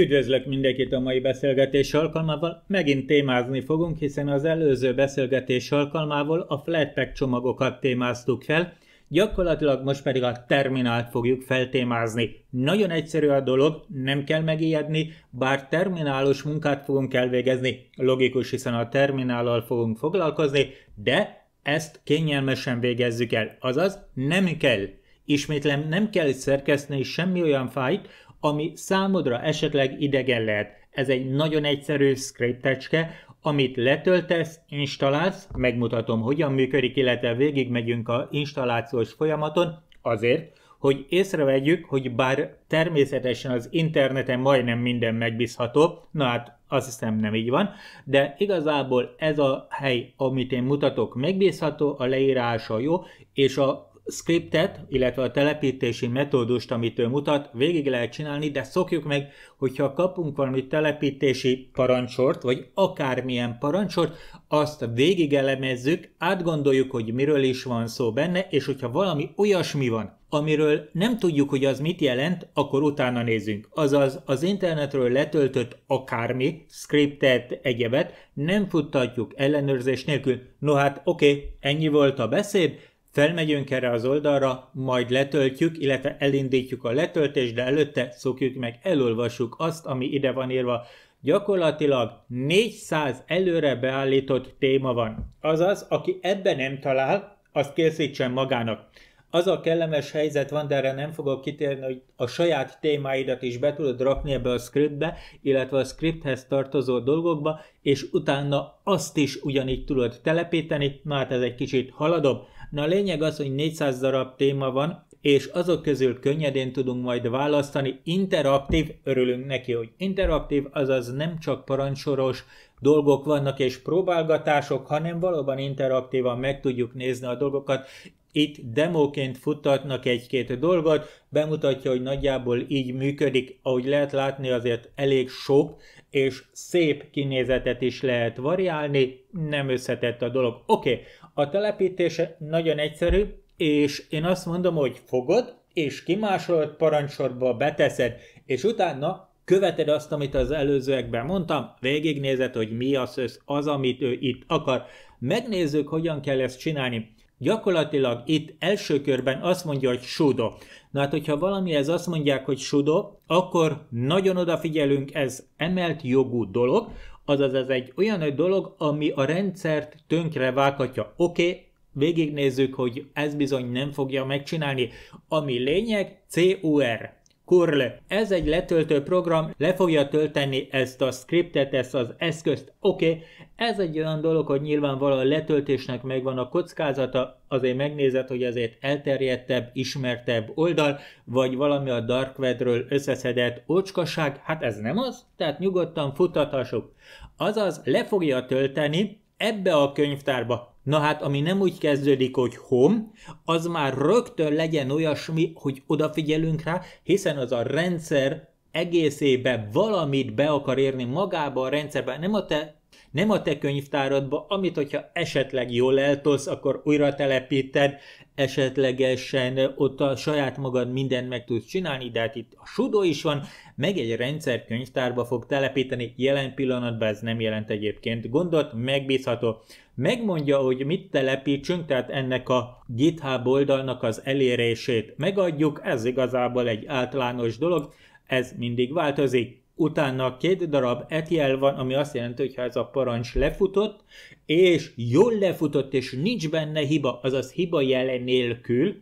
Üdvözlök mindenkit a mai beszélgetés alkalmával. Megint témázni fogunk, hiszen az előző beszélgetés alkalmával a flatpack csomagokat témáztuk fel, gyakorlatilag most pedig a terminált fogjuk feltémázni. Nagyon egyszerű a dolog, nem kell megijedni, bár terminálos munkát fogunk elvégezni, logikus, hiszen a terminállal fogunk foglalkozni, de ezt kényelmesen végezzük el, azaz nem kell. Ismétlem, nem kell szerkeszteni semmi olyan fájt, ami számodra esetleg idegen lehet. Ez egy nagyon egyszerű scriptecske, amit letöltesz, installálsz, megmutatom hogyan működik, illetve végigmegyünk a installációs folyamaton, azért, hogy észrevegyük, hogy bár természetesen az interneten majdnem minden megbízható, na hát azt hiszem nem így van, de igazából ez a hely, amit én mutatok, megbízható, a leírása jó, és a scriptet, illetve a telepítési metódust, amit ő mutat, végig lehet csinálni, de szokjuk meg, hogyha kapunk valami telepítési parancsort, vagy akármilyen parancsort, azt végig elemezzük, átgondoljuk, hogy miről is van szó benne, és hogyha valami olyasmi van, amiről nem tudjuk, hogy az mit jelent, akkor utána nézünk. Azaz az internetről letöltött akármi, scriptet, egyebet nem futtatjuk ellenőrzés nélkül. No hát oké, okay, ennyi volt a beszéd, Felmegyünk erre az oldalra, majd letöltjük, illetve elindítjuk a letöltést, de előtte szokjuk meg, elolvassuk azt, ami ide van írva. Gyakorlatilag 400 előre beállított téma van. Azaz, aki ebben nem talál, azt készítsen magának. Az a kellemes helyzet van, de erre nem fogok kitérni, hogy a saját témáidat is be tudod rakni ebbe a scriptbe, illetve a scripthez tartozó dolgokba, és utána azt is ugyanígy tudod telepíteni, na hát ez egy kicsit haladóbb. Na a lényeg az, hogy 400 darab téma van, és azok közül könnyedén tudunk majd választani. Interaktív, örülünk neki, hogy interaktív, azaz nem csak parancsoros dolgok vannak és próbálgatások, hanem valóban interaktívan meg tudjuk nézni a dolgokat. Itt demóként futtatnak egy-két dolgot, bemutatja, hogy nagyjából így működik, ahogy lehet látni azért elég sok, és szép kinézetet is lehet variálni, nem összetett a dolog. Oké, okay. A telepítése nagyon egyszerű, és én azt mondom, hogy fogod, és kimásolod parancsorba beteszed, és utána követed azt, amit az előzőekben mondtam, végignézed, hogy mi az, az, amit ő itt akar. Megnézzük, hogyan kell ezt csinálni. Gyakorlatilag itt első körben azt mondja, hogy sudo. Na hát, hogyha valamihez azt mondják, hogy sudo, akkor nagyon odafigyelünk, ez emelt jogú dolog. Azaz ez egy olyan dolog, ami a rendszert tönkre vághatja. Oké, okay, végignézzük, hogy ez bizony nem fogja megcsinálni. Ami lényeg, CUR curl. Ez egy letöltő program, le fogja tölteni ezt a scriptet, ezt az eszközt. Oké, okay. ez egy olyan dolog, hogy nyilvánvalóan letöltésnek megvan a kockázata, azért megnézed, hogy ezért elterjedtebb, ismertebb oldal, vagy valami a dark webről összeszedett ócskaság, hát ez nem az, tehát nyugodtan futathassuk. Azaz le fogja tölteni, ebbe a könyvtárba. Na hát, ami nem úgy kezdődik, hogy hom, az már rögtön legyen olyasmi, hogy odafigyelünk rá, hiszen az a rendszer egészébe valamit be akar érni magába a rendszerbe, nem a te nem a te könyvtáradba, amit hogyha esetleg jól eltolsz, akkor újra telepíted, esetlegesen ott a saját magad mindent meg tudsz csinálni, de hát itt a sudo is van, meg egy rendszer könyvtárba fog telepíteni, jelen pillanatban ez nem jelent egyébként gondot, megbízható. Megmondja, hogy mit telepítsünk, tehát ennek a GitHub oldalnak az elérését megadjuk, ez igazából egy általános dolog, ez mindig változik utána két darab etiel van, ami azt jelenti, hogy ha ez a parancs lefutott, és jól lefutott, és nincs benne hiba, azaz hiba jelen nélkül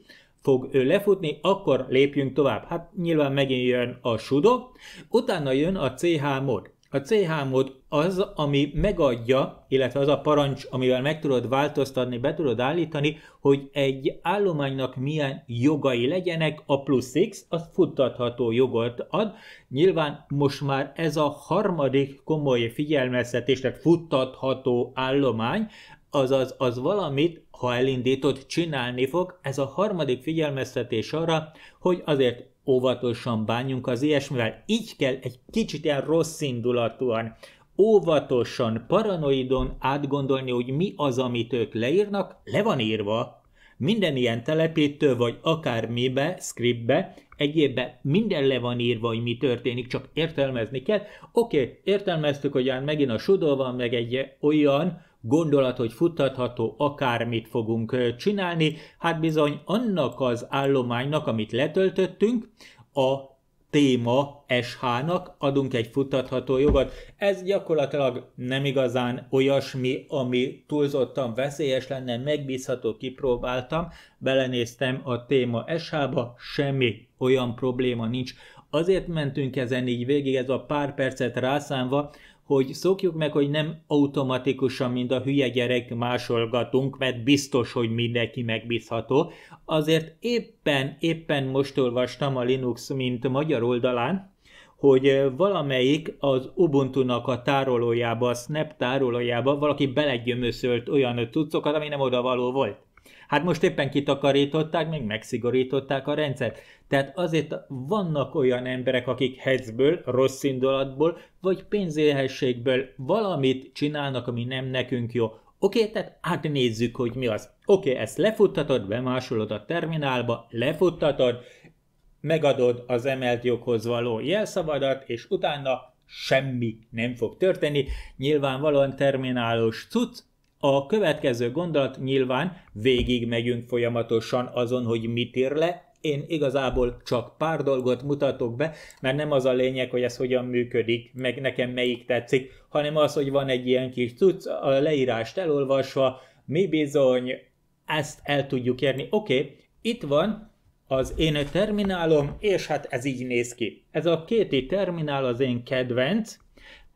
fog ő lefutni, akkor lépjünk tovább. Hát nyilván megint jön a sudo, utána jön a CH mod. A C-hámod az, ami megadja, illetve az a parancs, amivel meg tudod változtatni, be tudod állítani, hogy egy állománynak milyen jogai legyenek, a plusz X az futtatható jogot ad. Nyilván most már ez a harmadik komoly figyelmeztetés, tehát futtatható állomány, azaz az valamit, ha elindítod, csinálni fog. Ez a harmadik figyelmeztetés arra, hogy azért óvatosan bánjunk az ilyesmivel. Így kell egy kicsit ilyen rossz indulatúan, óvatosan, paranoidon átgondolni, hogy mi az, amit ők leírnak, le van írva. Minden ilyen telepítő, vagy akár mibe, scriptbe, egyébbe minden le van írva, hogy mi történik, csak értelmezni kell. Oké, okay, értelmeztük, hogy megint a sudó van, meg egy olyan, gondolat, hogy futtatható akármit fogunk csinálni, hát bizony annak az állománynak, amit letöltöttünk, a téma SH-nak adunk egy futtatható jogot. Ez gyakorlatilag nem igazán olyasmi, ami túlzottan veszélyes lenne, megbízható, kipróbáltam, belenéztem a téma SH-ba, semmi olyan probléma nincs. Azért mentünk ezen így végig, ez a pár percet rászámva, hogy szokjuk meg, hogy nem automatikusan, mint a hülye gyerek másolgatunk, mert biztos, hogy mindenki megbízható. Azért éppen, éppen most olvastam a Linux, mint magyar oldalán, hogy valamelyik az Ubuntu-nak a tárolójába, a Snap tárolójába valaki belegyömöszölt olyan cuccokat, ami nem oda való volt. Hát most éppen kitakarították, még megszigorították a rendszert. Tehát azért vannak olyan emberek, akik hecből, rossz indulatból, vagy pénzélhességből valamit csinálnak, ami nem nekünk jó. Oké, okay, tehát átnézzük, hogy mi az. Oké, okay, ezt lefuttatod, bemásolod a terminálba, lefuttatod, megadod az emelt joghoz való jelszavadat, és utána semmi nem fog történni. Nyilvánvalóan terminálos cucc, a következő gondolat nyilván végig megyünk folyamatosan azon, hogy mit ír le, én igazából csak pár dolgot mutatok be, mert nem az a lényeg, hogy ez hogyan működik, meg nekem melyik tetszik, hanem az, hogy van egy ilyen kis cucc, a leírást elolvasva, mi bizony ezt el tudjuk érni. Oké, okay, itt van az én terminálom, és hát ez így néz ki. Ez a kéti terminál az én kedvenc,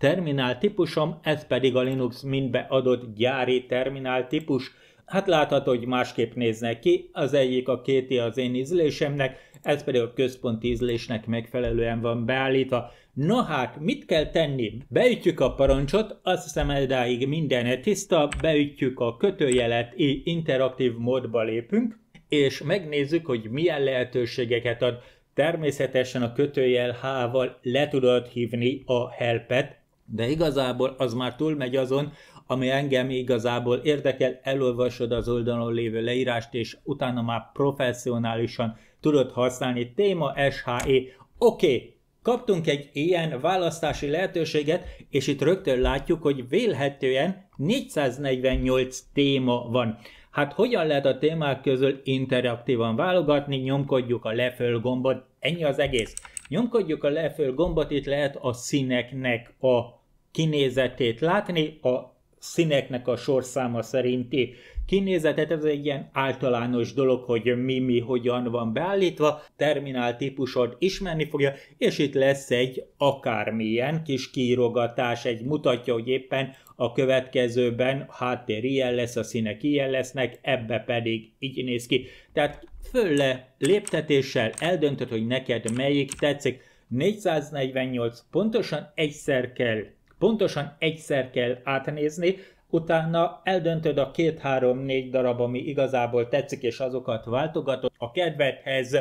terminál típusom, ez pedig a Linux mindbe adott gyári terminál típus. Hát látható, hogy másképp néznek ki, az egyik a kéti az én ízlésemnek, ez pedig a központi ízlésnek megfelelően van beállítva. Na hát, mit kell tenni? Beütjük a parancsot, azt hiszem eldáig minden tiszta, beütjük a kötőjelet, így interaktív módba lépünk, és megnézzük, hogy milyen lehetőségeket ad. Természetesen a kötőjel H-val le tudod hívni a helpet, de igazából az már túlmegy azon, ami engem igazából érdekel, elolvasod az oldalon lévő leírást, és utána már professzionálisan tudod használni. Téma SHE. Oké, okay. kaptunk egy ilyen választási lehetőséget, és itt rögtön látjuk, hogy vélhetően 448 téma van. Hát hogyan lehet a témák közül interaktívan válogatni? Nyomkodjuk a leföl gombot, ennyi az egész. Nyomkodjuk a leföl gombot, itt lehet a színeknek a kinézetét látni, a színeknek a sorszáma szerinti kinézetet, ez egy ilyen általános dolog, hogy mi, mi, hogyan van beállítva, terminál típusod ismerni fogja, és itt lesz egy akármilyen kis kiírogatás, egy mutatja, hogy éppen a következőben háttér ilyen lesz, a színek ilyen lesznek, ebbe pedig így néz ki. Tehát fölle léptetéssel eldöntöd, hogy neked melyik tetszik. 448 pontosan egyszer kell Pontosan egyszer kell átnézni, utána eldöntöd a két-három-négy darab, ami igazából tetszik, és azokat váltogatod a kedvedhez,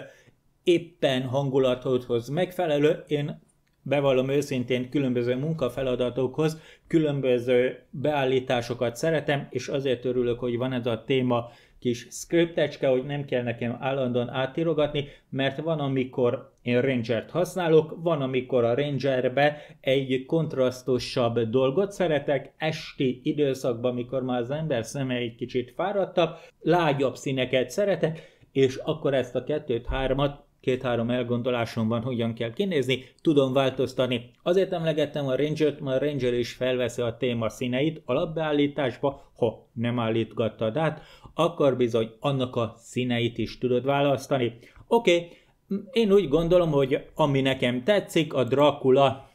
éppen hangulatodhoz megfelelő. Én bevallom őszintén különböző munkafeladatokhoz, különböző beállításokat szeretem, és azért örülök, hogy van ez a téma kis scriptecske, hogy nem kell nekem állandóan átírogatni, mert van, amikor én Ranger-t használok, van, amikor a Rangerbe egy kontrasztosabb dolgot szeretek, esti időszakban, amikor már az ember szeme egy kicsit fáradtabb, lágyabb színeket szeretek, és akkor ezt a kettőt, hármat két-három elgondolásom van, hogyan kell kinézni, tudom változtatni. Azért emlegettem a Ranger-t, mert a Ranger is felveszi a téma színeit alapbeállításba, ha nem állítgattad át, akkor bizony annak a színeit is tudod választani. Oké, okay. én úgy gondolom, hogy ami nekem tetszik, a Dracula.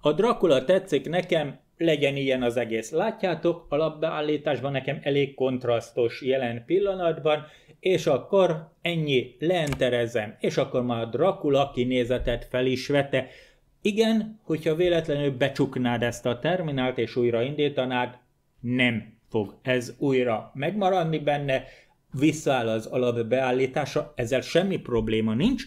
A Dracula tetszik nekem, legyen ilyen az egész. Látjátok, alapbeállításban nekem elég kontrasztos jelen pillanatban, és akkor ennyi, leenterezem, és akkor már a Dracula kinézetet fel is vette. Igen, hogyha véletlenül becsuknád ezt a terminált és újra indítanád nem fog ez újra megmaradni benne, visszaáll az alapbeállítása, ezzel semmi probléma nincs,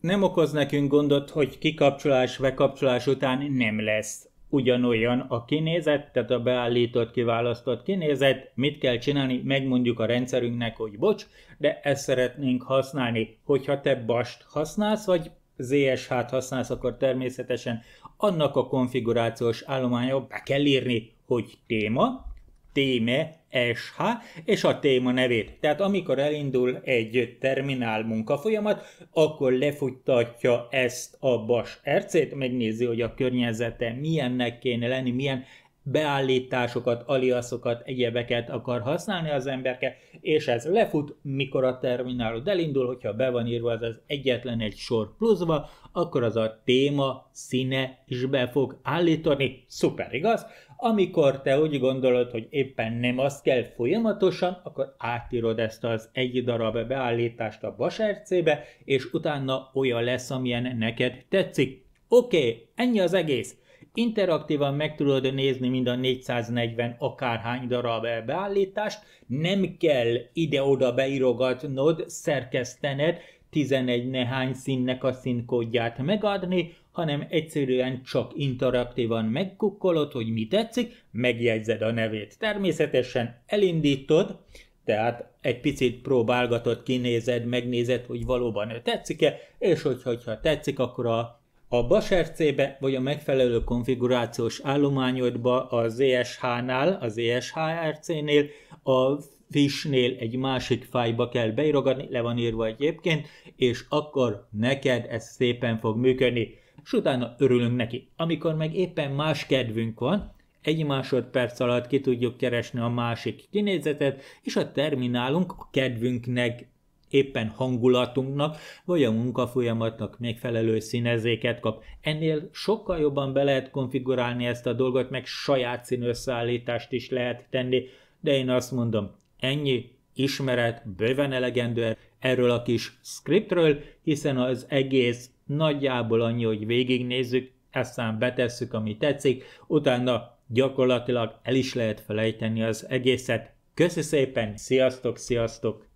nem okoz nekünk gondot, hogy kikapcsolás, bekapcsolás után nem lesz ugyanolyan a kinézet, tehát a beállított, kiválasztott kinézet, mit kell csinálni, megmondjuk a rendszerünknek, hogy bocs, de ezt szeretnénk használni. Hogyha te bast használsz, vagy ZSH-t használsz, akkor természetesen annak a konfigurációs állományok be kell írni, hogy téma, téme, SH, és a téma nevét. Tehát amikor elindul egy terminál munkafolyamat, akkor lefuttatja ezt a BAS RC-t, megnézi, hogy a környezete milyennek kéne lenni, milyen beállításokat, aliaszokat, egyebeket akar használni az emberke, és ez lefut, mikor a terminálod elindul, hogyha be van írva az, az egyetlen egy sor pluszba, akkor az a téma színe is be fog állítani. Szuper, igaz? Amikor te úgy gondolod, hogy éppen nem azt kell folyamatosan, akkor átírod ezt az egy darab beállítást a basercébe, és utána olyan lesz, amilyen neked tetszik. Oké, okay, ennyi az egész interaktívan meg tudod nézni mind a 440 akárhány darab beállítást, nem kell ide-oda beírogatnod, szerkesztened, 11 nehány színnek a színkódját megadni, hanem egyszerűen csak interaktívan megkukkolod, hogy mi tetszik, megjegyzed a nevét. Természetesen elindítod, tehát egy picit próbálgatod, kinézed, megnézed, hogy valóban ő tetszik-e, és hogyha tetszik, akkor a a basercébe vagy a megfelelő konfigurációs állományodba az ESH-nál, az ESHRC-nél, a FISH-nél egy másik fájba kell beirogatni, le van írva egyébként, és akkor neked ez szépen fog működni. És utána örülünk neki. Amikor meg éppen más kedvünk van, egy másodperc alatt ki tudjuk keresni a másik kinézetet, és a terminálunk a kedvünknek éppen hangulatunknak, vagy a munkafolyamatnak megfelelő színezéket kap. Ennél sokkal jobban be lehet konfigurálni ezt a dolgot, meg saját színösszeállítást is lehet tenni, de én azt mondom, ennyi ismeret bőven elegendő erről a kis scriptről, hiszen az egész nagyjából annyi, hogy végignézzük, aztán betesszük, ami tetszik, utána gyakorlatilag el is lehet felejteni az egészet. Köszi szépen, sziasztok, sziasztok!